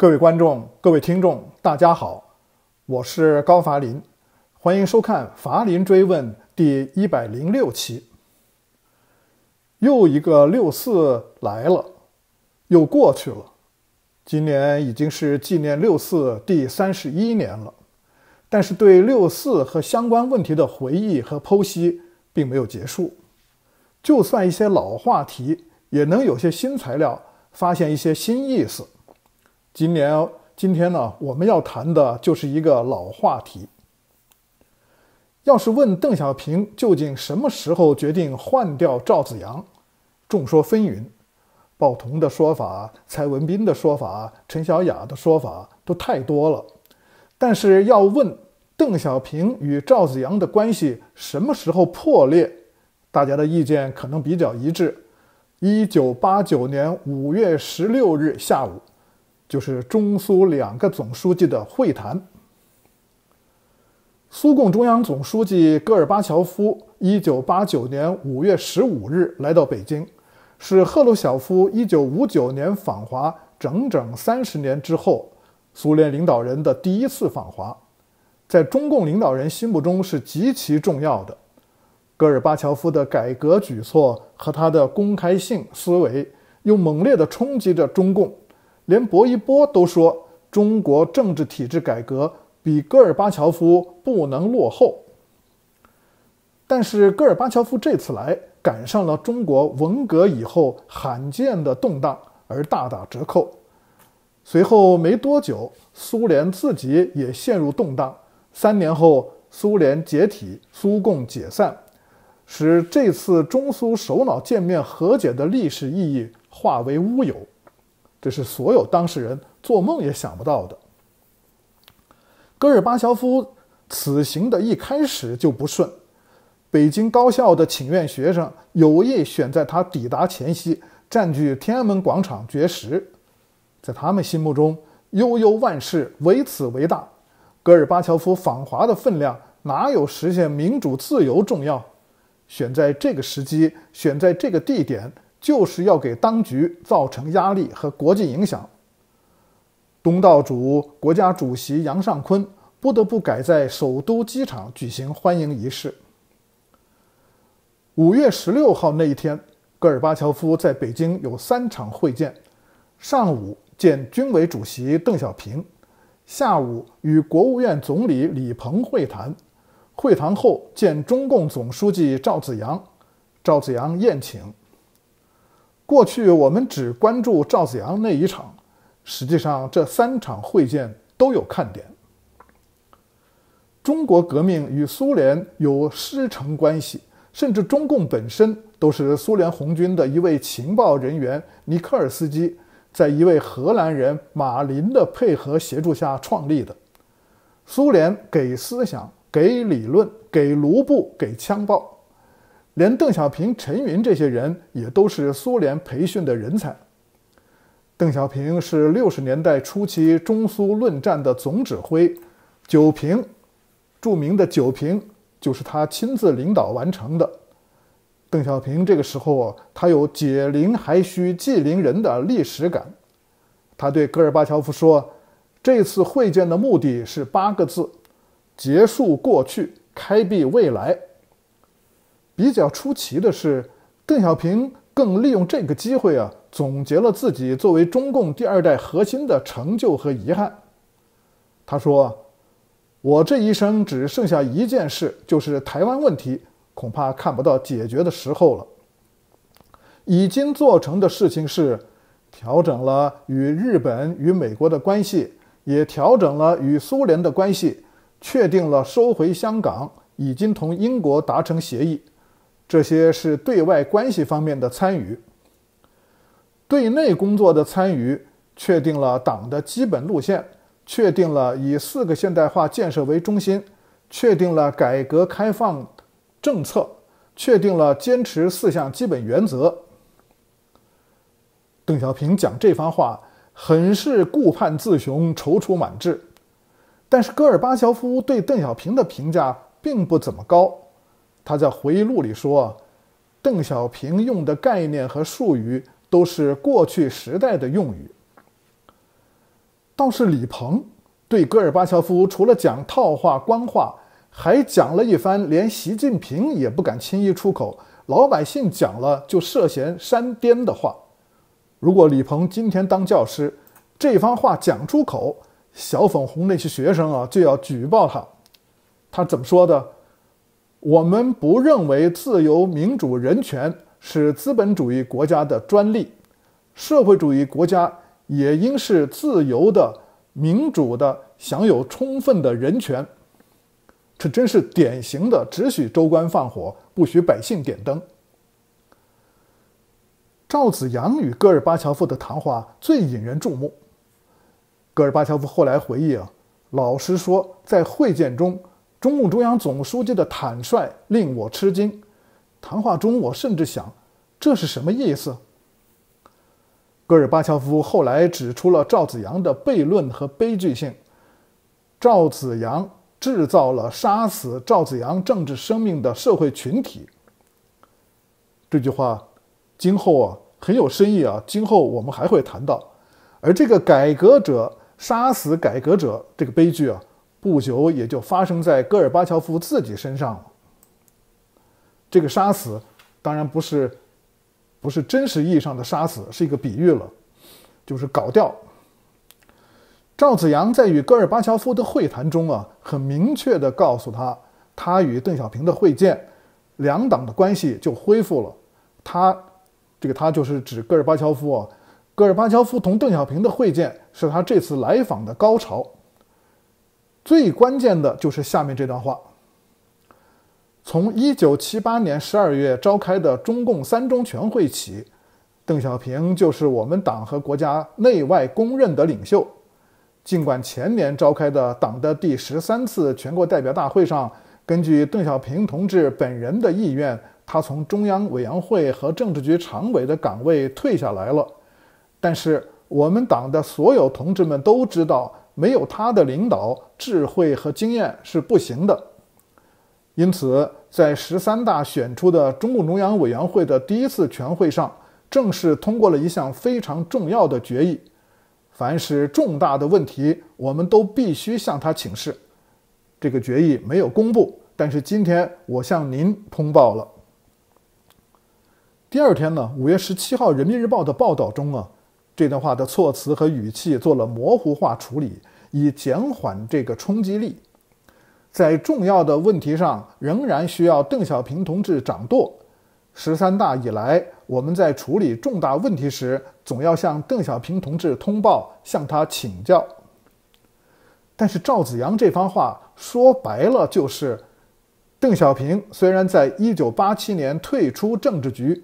各位观众、各位听众，大家好，我是高伐林，欢迎收看《伐林追问》第一百零六期。又一个六四来了，又过去了，今年已经是纪念六四第三十一年了，但是对六四和相关问题的回忆和剖析并没有结束，就算一些老话题，也能有些新材料，发现一些新意思。今年今天呢，我们要谈的就是一个老话题。要是问邓小平究竟什么时候决定换掉赵子阳，众说纷纭，鲍同的说法、蔡文斌的说法、陈小雅的说法都太多了。但是要问邓小平与赵子阳的关系什么时候破裂，大家的意见可能比较一致。一九八九年五月十六日下午。就是中苏两个总书记的会谈。苏共中央总书记戈尔巴乔夫一九八九年五月十五日来到北京，是赫鲁晓夫一九五九年访华整整三十年之后，苏联领导人的第一次访华，在中共领导人心目中是极其重要的。戈尔巴乔夫的改革举措和他的公开性思维，又猛烈地冲击着中共。连薄一波都说，中国政治体制改革比戈尔巴乔夫不能落后。但是，戈尔巴乔夫这次来赶上了中国文革以后罕见的动荡，而大打折扣。随后没多久，苏联自己也陷入动荡。三年后，苏联解体，苏共解散，使这次中苏首脑见面和解的历史意义化为乌有。这是所有当事人做梦也想不到的。戈尔巴乔夫此行的一开始就不顺，北京高校的请愿学生有意选在他抵达前夕占据天安门广场绝食，在他们心目中，悠悠万事唯此为大。戈尔巴乔夫访华的分量哪有实现民主自由重要？选在这个时机，选在这个地点。就是要给当局造成压力和国际影响。东道主国家主席杨尚昆不得不改在首都机场举行欢迎仪式。五月十六号那一天，戈尔巴乔夫在北京有三场会见：上午见军委主席邓小平，下午与国务院总理李鹏会谈，会谈后见中共总书记赵紫阳，赵紫阳宴请。过去我们只关注赵子阳那一场，实际上这三场会见都有看点。中国革命与苏联有师承关系，甚至中共本身都是苏联红军的一位情报人员尼克尔斯基，在一位荷兰人马林的配合协助下创立的。苏联给思想、给理论、给卢布、给枪炮。连邓小平、陈云这些人也都是苏联培训的人才。邓小平是六十年代初期中苏论战的总指挥，《酒瓶》，著名的《酒瓶》就是他亲自领导完成的。邓小平这个时候，他有“解铃还需系铃人”的历史感。他对戈尔巴乔夫说：“这次会见的目的是八个字：结束过去，开辟未来。”比较出奇的是，邓小平更利用这个机会啊，总结了自己作为中共第二代核心的成就和遗憾。他说：“我这一生只剩下一件事，就是台湾问题，恐怕看不到解决的时候了。已经做成的事情是，调整了与日本与美国的关系，也调整了与苏联的关系，确定了收回香港，已经同英国达成协议。”这些是对外关系方面的参与，对内工作的参与，确定了党的基本路线，确定了以四个现代化建设为中心，确定了改革开放政策，确定了坚持四项基本原则。邓小平讲这番话，很是顾盼自雄，踌躇满志。但是戈尔巴乔夫对邓小平的评价并不怎么高。他在回忆录里说，邓小平用的概念和术语都是过去时代的用语。倒是李鹏对戈尔巴乔夫除了讲套话官话，还讲了一番连习近平也不敢轻易出口、老百姓讲了就涉嫌煽颠的话。如果李鹏今天当教师，这番话讲出口，小粉红那些学生啊就要举报他。他怎么说的？我们不认为自由、民主、人权是资本主义国家的专利，社会主义国家也应是自由的、民主的，享有充分的人权。这真是典型的只许州官放火，不许百姓点灯。赵紫阳与戈尔巴乔夫的谈话最引人注目。戈尔巴乔夫后来回忆啊，老实说，在会见中。中共中央总书记的坦率令我吃惊。谈话中，我甚至想，这是什么意思？戈尔巴乔夫后来指出了赵子阳的悖论和悲剧性：赵子阳制造了杀死赵子阳政治生命的社会群体。这句话今后啊很有深意啊，今后我们还会谈到。而这个改革者杀死改革者这个悲剧啊。不久也就发生在戈尔巴乔夫自己身上了。这个“杀死”当然不是，不是真实意义上的杀死，是一个比喻了，就是搞掉。赵子阳在与戈尔巴乔夫的会谈中啊，很明确的告诉他，他与邓小平的会见，两党的关系就恢复了。他这个他就是指戈尔巴乔夫啊。戈尔巴乔夫同邓小平的会见是他这次来访的高潮。最关键的就是下面这段话：从一九七八年十二月召开的中共三中全会起，邓小平就是我们党和国家内外公认的领袖。尽管前年召开的党的第十三次全国代表大会上，根据邓小平同志本人的意愿，他从中央委员会和政治局常委的岗位退下来了，但是我们党的所有同志们都知道。没有他的领导智慧和经验是不行的，因此在十三大选出的中共中央委员会的第一次全会上，正式通过了一项非常重要的决议：凡是重大的问题，我们都必须向他请示。这个决议没有公布，但是今天我向您通报了。第二天呢，五月十七号，《人民日报》的报道中啊。这段话的措辞和语气做了模糊化处理，以减缓这个冲击力。在重要的问题上，仍然需要邓小平同志掌舵。十三大以来，我们在处理重大问题时，总要向邓小平同志通报，向他请教。但是赵子阳这番话说白了就是：邓小平虽然在一九八七年退出政治局，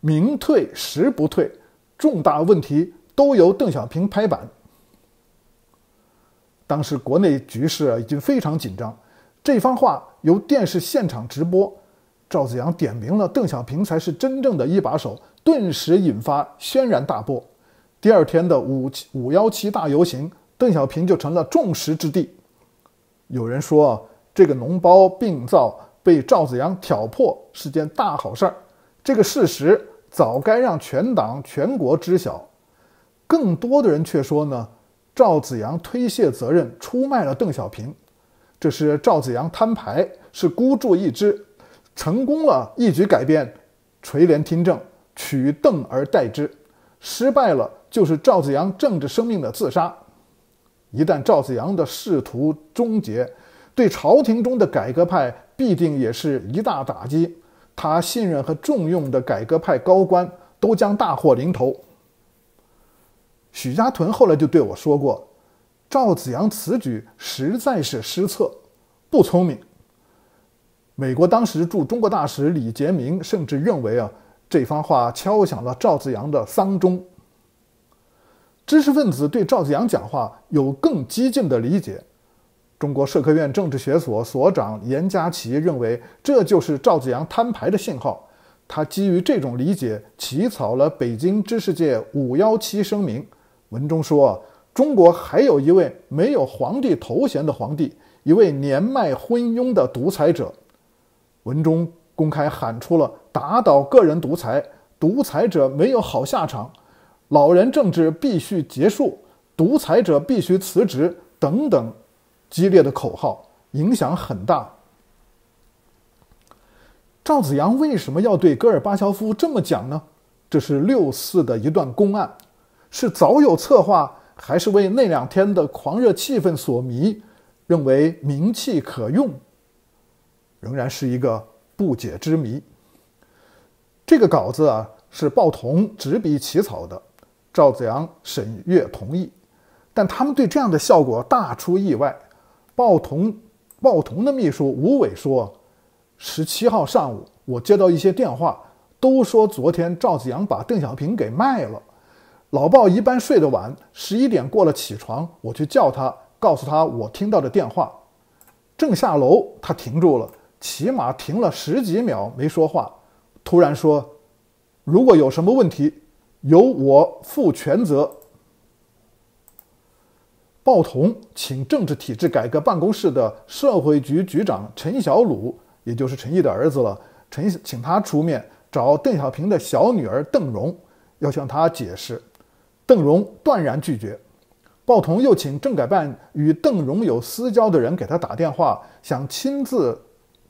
名退实不退，重大问题。都由邓小平拍板。当时国内局势已经非常紧张，这番话由电视现场直播，赵子阳点名了邓小平才是真正的一把手，顿时引发轩然大波。第二天的五五幺七大游行，邓小平就成了众矢之的。有人说，这个脓包病灶被赵子阳挑破是件大好事儿，这个事实早该让全党全国知晓。更多的人却说呢，赵子阳推卸责任，出卖了邓小平。这是赵子阳摊牌，是孤注一掷。成功了，一举改变垂帘听政，取邓而代之；失败了，就是赵子阳政治生命的自杀。一旦赵子阳的仕途终结，对朝廷中的改革派必定也是一大打击。他信任和重用的改革派高官都将大祸临头。许家屯后来就对我说过：“赵子阳此举实在是失策，不聪明。”美国当时驻中国大使李杰明甚至认为啊，这番话敲响了赵子阳的丧钟。知识分子对赵子阳讲话有更激进的理解。中国社科院政治学所所长严家琪认为，这就是赵子阳摊牌的信号。他基于这种理解，起草了《北京知识界五幺七声明》。文中说，中国还有一位没有皇帝头衔的皇帝，一位年迈昏庸的独裁者。文中公开喊出了“打倒个人独裁，独裁者没有好下场，老人政治必须结束，独裁者必须辞职”等等激烈的口号，影响很大。赵子阳为什么要对戈尔巴乔夫这么讲呢？这是六四的一段公案。是早有策划，还是为那两天的狂热气氛所迷，认为名气可用，仍然是一个不解之谜。这个稿子啊，是报童执笔起草的，赵子阳审阅同意，但他们对这样的效果大出意外。报童，报童的秘书吴伟说：“十七号上午，我接到一些电话，都说昨天赵子阳把邓小平给卖了。”老鲍一般睡得晚，十一点过了起床，我去叫他，告诉他我听到的电话。正下楼，他停住了，起码停了十几秒没说话。突然说：“如果有什么问题，由我负全责。”鲍同请政治体制改革办公室的社会局局长陈小鲁，也就是陈毅的儿子了，陈请他出面找邓小平的小女儿邓蓉，要向他解释。邓荣断然拒绝，鲍同又请政改办与邓荣有私交的人给他打电话，想亲自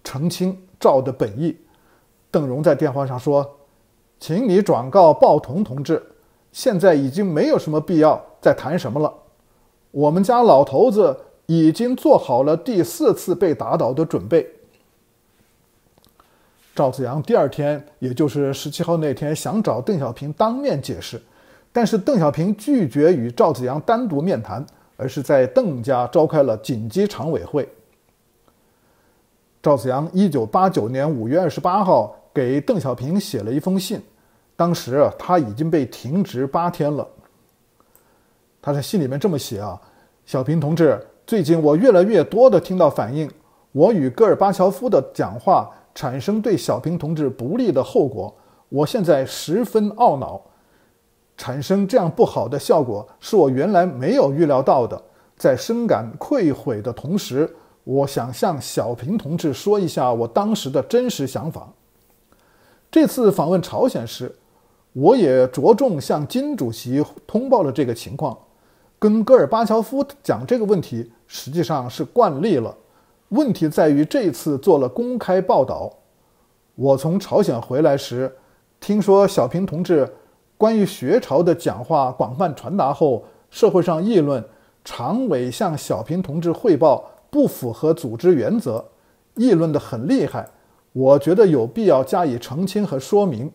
澄清赵的本意。邓荣在电话上说：“请你转告鲍同同志，现在已经没有什么必要再谈什么了。我们家老头子已经做好了第四次被打倒的准备。”赵子阳第二天，也就是十七号那天，想找邓小平当面解释。但是邓小平拒绝与赵紫阳单独面谈，而是在邓家召开了紧急常委会。赵紫阳一九八九年五月二十八号给邓小平写了一封信，当时啊他已经被停职八天了。他在信里面这么写啊：“小平同志，最近我越来越多的听到反映，我与戈尔巴乔夫的讲话产生对小平同志不利的后果，我现在十分懊恼。”产生这样不好的效果是我原来没有预料到的。在深感愧悔的同时，我想向小平同志说一下我当时的真实想法。这次访问朝鲜时，我也着重向金主席通报了这个情况，跟戈尔巴乔夫讲这个问题实际上是惯例了。问题在于这次做了公开报道。我从朝鲜回来时，听说小平同志。关于学潮的讲话广泛传达后，社会上议论，常委向小平同志汇报不符合组织原则，议论得很厉害。我觉得有必要加以澄清和说明。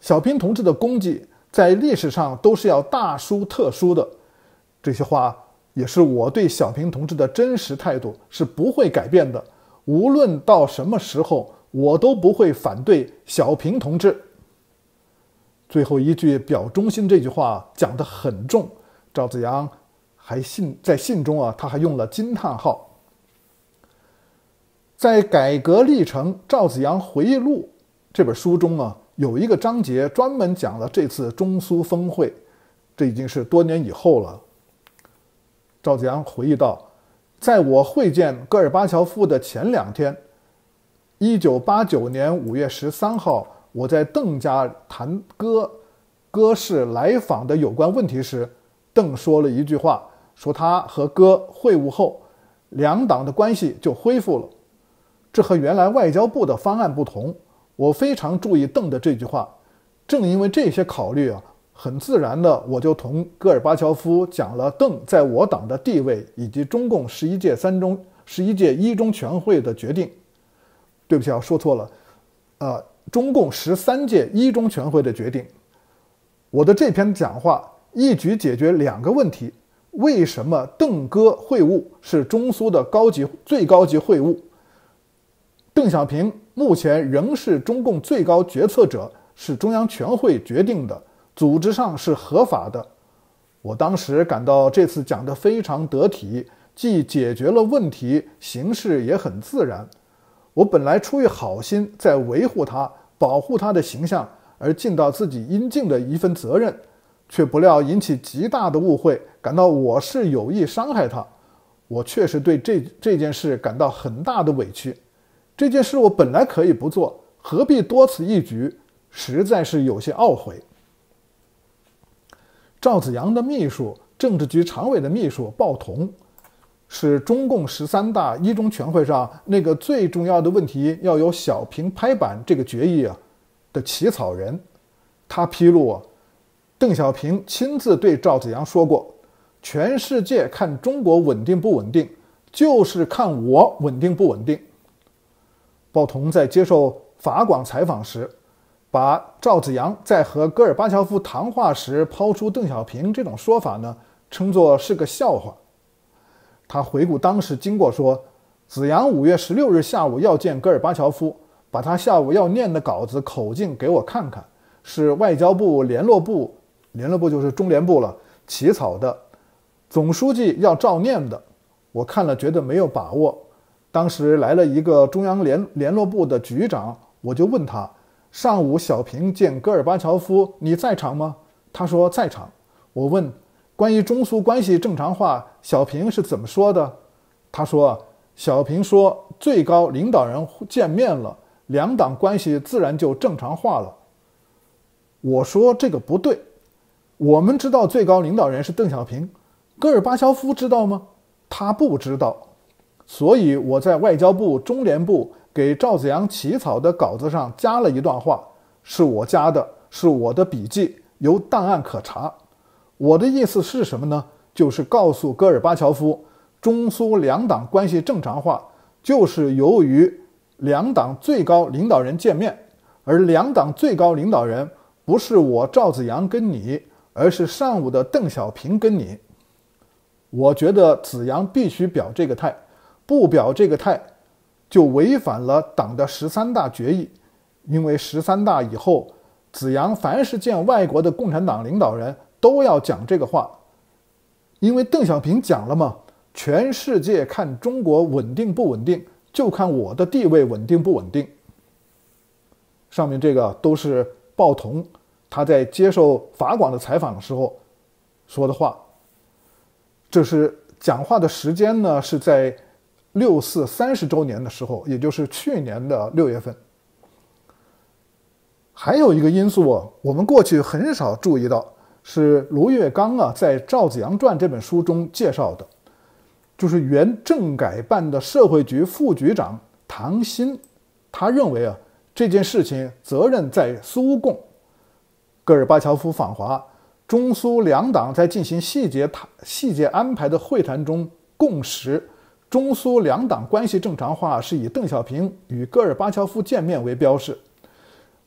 小平同志的功绩在历史上都是要大书特书的，这些话也是我对小平同志的真实态度，是不会改变的。无论到什么时候，我都不会反对小平同志。最后一句表忠心这句话讲得很重。赵子阳还信在信中啊，他还用了惊叹号。在《改革历程：赵子阳回忆录》这本书中啊，有一个章节专门讲了这次中苏峰会。这已经是多年以后了。赵子阳回忆道：“在我会见戈尔巴乔夫的前两天，一九八九年五月十三号。我在邓家谈戈戈是来访的有关问题时，邓说了一句话，说他和戈会晤后，两党的关系就恢复了。这和原来外交部的方案不同。我非常注意邓的这句话。正因为这些考虑啊，很自然的我就同戈尔巴乔夫讲了邓在我党的地位以及中共十一届三中、十一届一中全会的决定。对不起啊，说错了，啊。中共十三届一中全会的决定，我的这篇讲话一举解决两个问题：为什么邓戈会晤是中苏的高级最高级会晤？邓小平目前仍是中共最高决策者，是中央全会决定的，组织上是合法的。我当时感到这次讲的非常得体，既解决了问题，形式也很自然。我本来出于好心，在维护他、保护他的形象，而尽到自己应尽的一份责任，却不料引起极大的误会，感到我是有意伤害他。我确实对这这件事感到很大的委屈。这件事我本来可以不做，何必多此一举？实在是有些懊悔。赵子阳的秘书，政治局常委的秘书，鲍同。是中共十三大一中全会上那个最重要的问题要由小平拍板这个决议啊的起草人，他披露，邓小平亲自对赵紫阳说过，全世界看中国稳定不稳定，就是看我稳定不稳定。鲍彤在接受法广采访时，把赵紫阳在和戈尔巴乔夫谈话时抛出邓小平这种说法呢，称作是个笑话。他回顾当时经过说：“子阳五月十六日下午要见戈尔巴乔夫，把他下午要念的稿子口径给我看看，是外交部联络部，联络部就是中联部了起草的，总书记要照念的。我看了觉得没有把握。当时来了一个中央联联络部的局长，我就问他：上午小平见戈尔巴乔夫，你在场吗？他说在场。我问。”关于中苏关系正常化，小平是怎么说的？他说：“小平说，最高领导人见面了，两党关系自然就正常化了。”我说这个不对。我们知道最高领导人是邓小平，戈尔巴乔夫知道吗？他不知道。所以我在外交部中联部给赵子阳起草的稿子上加了一段话，是我加的，是我的笔记，有档案可查。我的意思是什么呢？就是告诉戈尔巴乔夫，中苏两党关系正常化，就是由于两党最高领导人见面，而两党最高领导人不是我赵子阳跟你，而是上午的邓小平跟你。我觉得子阳必须表这个态，不表这个态，就违反了党的十三大决议，因为十三大以后，子阳凡是见外国的共产党领导人。都要讲这个话，因为邓小平讲了嘛，全世界看中国稳定不稳定，就看我的地位稳定不稳定。上面这个都是鲍同他在接受法广的采访的时候说的话。这是讲话的时间呢，是在六四三十周年的时候，也就是去年的六月份。还有一个因素，我们过去很少注意到。是卢月刚啊，在《赵子阳传》这本书中介绍的，就是原政改办的社会局副局长唐鑫，他认为啊，这件事情责任在苏共，戈尔巴乔夫访华，中苏两党在进行细节谈、细节安排的会谈中，共识中苏两党关系正常化是以邓小平与戈尔巴乔夫见面为标志。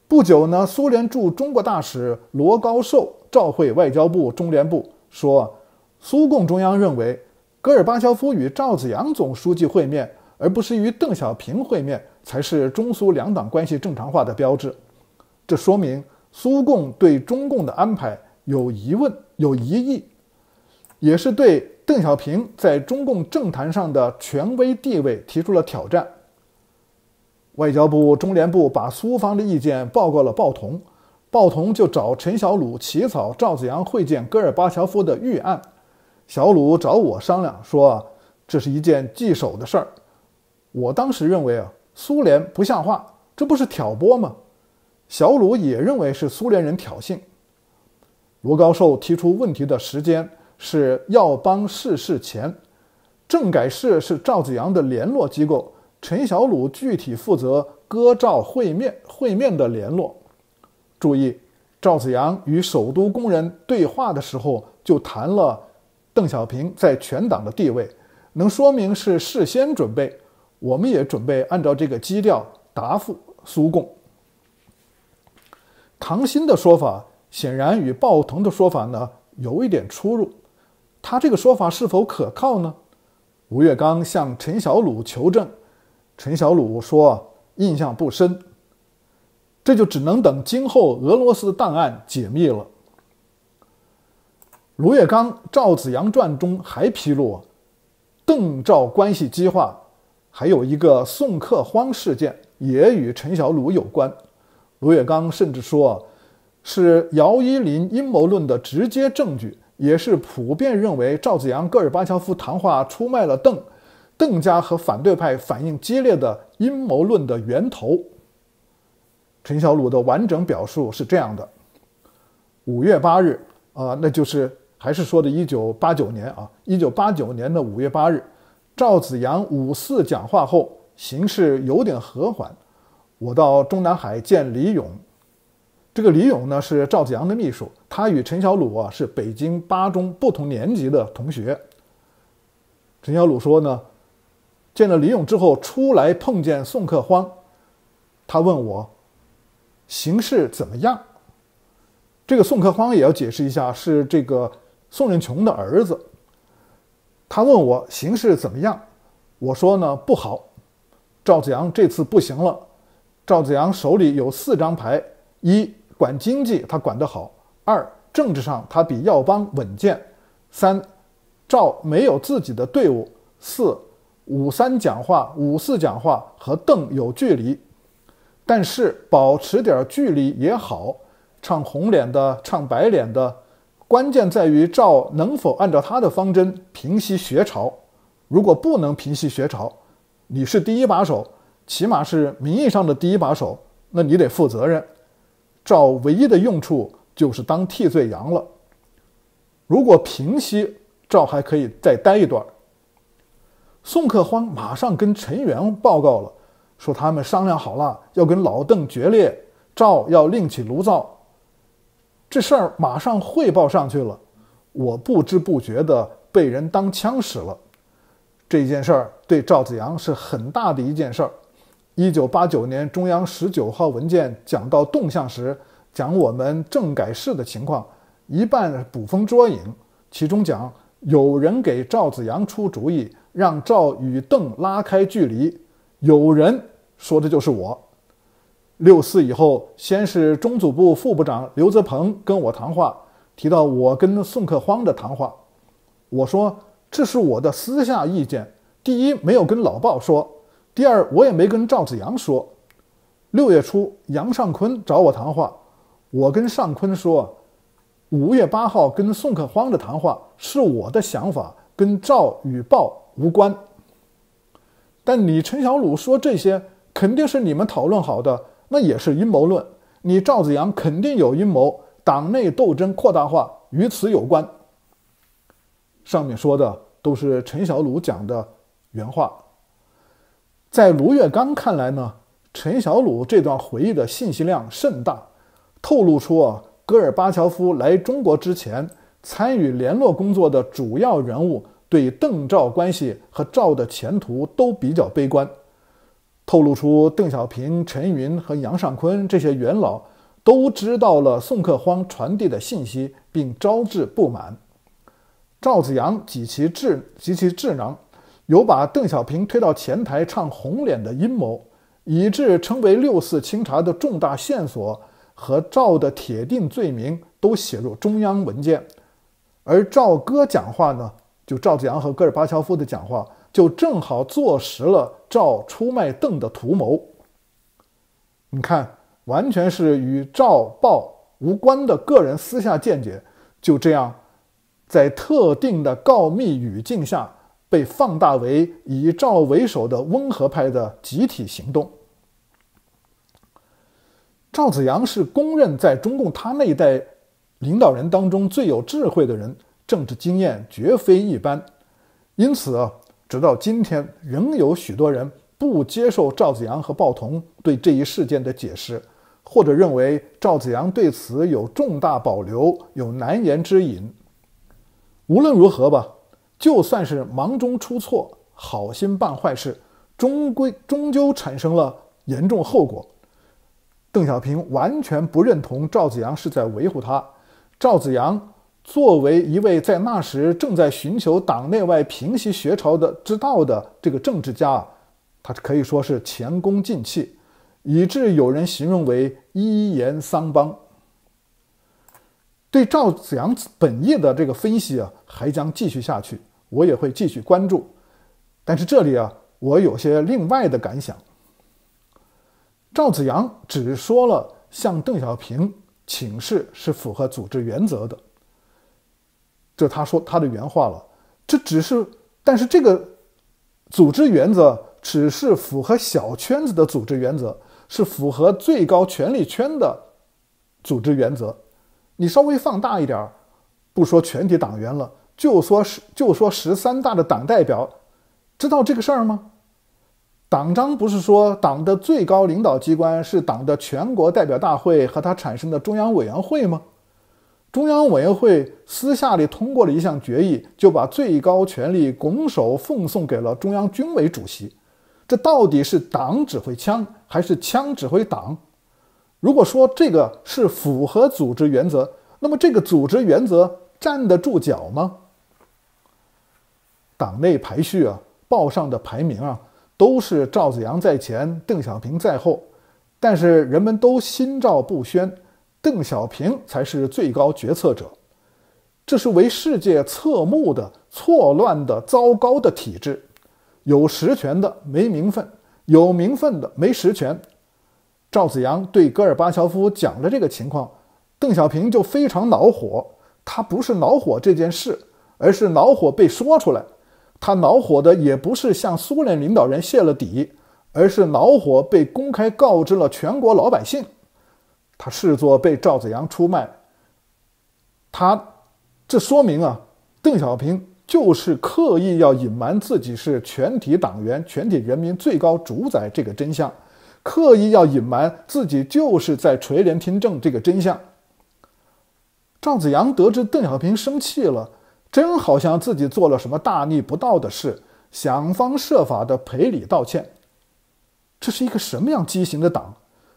不久呢，苏联驻中国大使罗高寿。召会外交部、中联部说，苏共中央认为，戈尔巴乔夫与赵子阳总书记会面，而不是与邓小平会面，才是中苏两党关系正常化的标志。这说明苏共对中共的安排有疑问、有疑义，也是对邓小平在中共政坛上的权威地位提出了挑战。外交部、中联部把苏方的意见报告了鲍童。报童就找陈小鲁起草赵子阳会见戈尔巴乔夫的预案。小鲁找我商量说：“这是一件棘手的事儿。”我当时认为啊，苏联不像话，这不是挑拨吗？小鲁也认为是苏联人挑衅。罗高寿提出问题的时间是耀邦逝世前。政改室是赵子阳的联络机构，陈小鲁具体负责割赵会面会面的联络。注意，赵子阳与首都工人对话的时候就谈了邓小平在全党的地位，能说明是事先准备。我们也准备按照这个基调答复苏共。唐鑫的说法显然与鲍腾的说法呢有一点出入，他这个说法是否可靠呢？吴月刚向陈小鲁求证，陈小鲁说印象不深。这就只能等今后俄罗斯档案解密了。卢月刚《赵子阳传》中还披露，邓赵关系激化，还有一个宋克荒事件也与陈小鲁有关。卢月刚甚至说是姚依林阴谋论的直接证据，也是普遍认为赵子阳戈尔巴乔夫谈话出卖了邓，邓家和反对派反应激烈的阴谋论的源头。陈小鲁的完整表述是这样的：五月八日，啊，那就是还是说的1989年啊，1989年的五月八日，赵子阳五四讲话后，形势有点和缓。我到中南海见李勇，这个李勇呢是赵子阳的秘书，他与陈小鲁啊是北京八中不同年级的同学。陈小鲁说呢，见了李勇之后，出来碰见宋克荒，他问我。形势怎么样？这个宋克荒也要解释一下，是这个宋任穷的儿子。他问我形势怎么样，我说呢不好。赵子阳这次不行了。赵子阳手里有四张牌：一，管经济他管得好；二，政治上他比耀邦稳健；三，赵没有自己的队伍；四，五三讲话、五四讲话和邓有距离。但是保持点距离也好，唱红脸的唱白脸的，关键在于赵能否按照他的方针平息学潮。如果不能平息学潮，你是第一把手，起码是名义上的第一把手，那你得负责任。赵唯一的用处就是当替罪羊了。如果平息，赵还可以再待一段儿。宋克荒马上跟陈元报告了。说他们商量好了要跟老邓决裂，赵要另起炉灶，这事儿马上汇报上去了。我不知不觉的被人当枪使了。这件事儿对赵子阳是很大的一件事儿。一九八九年中央十九号文件讲到动向时，讲我们政改事的情况，一半捕风捉影，其中讲有人给赵子阳出主意，让赵与邓拉开距离。有人说的就是我。六四以后，先是中组部副部长刘泽鹏跟我谈话，提到我跟宋克荒的谈话。我说这是我的私下意见，第一没有跟老鲍说，第二我也没跟赵子阳说。六月初，杨尚昆找我谈话，我跟尚昆说，五月八号跟宋克荒的谈话是我的想法，跟赵与鲍无关。但你陈小鲁说这些，肯定是你们讨论好的，那也是阴谋论。你赵子阳肯定有阴谋，党内斗争扩大化与此有关。上面说的都是陈小鲁讲的原话。在卢月刚看来呢，陈小鲁这段回忆的信息量甚大，透露出啊，戈尔巴乔夫来中国之前参与联络工作的主要人物。对邓赵关系和赵的前途都比较悲观，透露出邓小平、陈云和杨尚昆这些元老都知道了宋克荒传递的信息，并招致不满。赵子阳及其智及其智囊有把邓小平推到前台唱红脸的阴谋，以致成为六四清查的重大线索和赵的铁定罪名都写入中央文件，而赵哥讲话呢？就赵子阳和戈尔巴乔夫的讲话，就正好坐实了赵出卖邓的图谋。你看，完全是与赵报无关的个人私下见解，就这样，在特定的告密语境下被放大为以赵为首的温和派的集体行动。赵子阳是公认在中共他那一代领导人当中最有智慧的人。政治经验绝非一般，因此啊，直到今天仍有许多人不接受赵子阳和鲍同对这一事件的解释，或者认为赵子阳对此有重大保留，有难言之隐。无论如何吧，就算是忙中出错，好心办坏事，终归终究产生了严重后果。邓小平完全不认同赵子阳是在维护他，赵子阳。作为一位在那时正在寻求党内外平息学潮的之道的这个政治家，他可以说是前功尽弃，以致有人形容为一言丧邦。对赵子阳本意的这个分析啊，还将继续下去，我也会继续关注。但是这里啊，我有些另外的感想。赵子阳只说了向邓小平请示是符合组织原则的。这他说他的原话了。这只是，但是这个组织原则只是符合小圈子的组织原则，是符合最高权力圈的组织原则。你稍微放大一点儿，不说全体党员了，就说十就说十三大的党代表，知道这个事儿吗？党章不是说党的最高领导机关是党的全国代表大会和它产生的中央委员会吗？中央委员会私下里通过了一项决议，就把最高权力拱手奉送给了中央军委主席。这到底是党指挥枪还是枪指挥党？如果说这个是符合组织原则，那么这个组织原则站得住脚吗？党内排序啊，报上的排名啊，都是赵子阳在前，邓小平在后，但是人们都心照不宣。邓小平才是最高决策者，这是为世界侧目的错乱的糟糕的体制，有实权的没名分，有名分的没实权。赵紫阳对戈尔巴乔夫讲了这个情况，邓小平就非常恼火。他不是恼火这件事，而是恼火被说出来。他恼火的也不是向苏联领导人泄了底，而是恼火被公开告知了全国老百姓。他视作被赵子阳出卖，他这说明啊，邓小平就是刻意要隐瞒自己是全体党员、全体人民最高主宰这个真相，刻意要隐瞒自己就是在垂帘听政这个真相。赵子阳得知邓小平生气了，真好像自己做了什么大逆不道的事，想方设法的赔礼道歉。这是一个什么样畸形的党？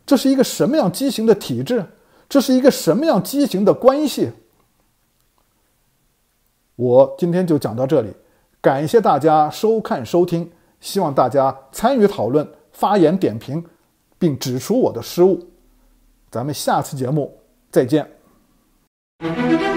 这是一个什么样畸形的体制？这是一个什么样畸形的关系？我今天就讲到这里，感谢大家收看收听，希望大家参与讨论、发言点评，并指出我的失误。咱们下次节目再见。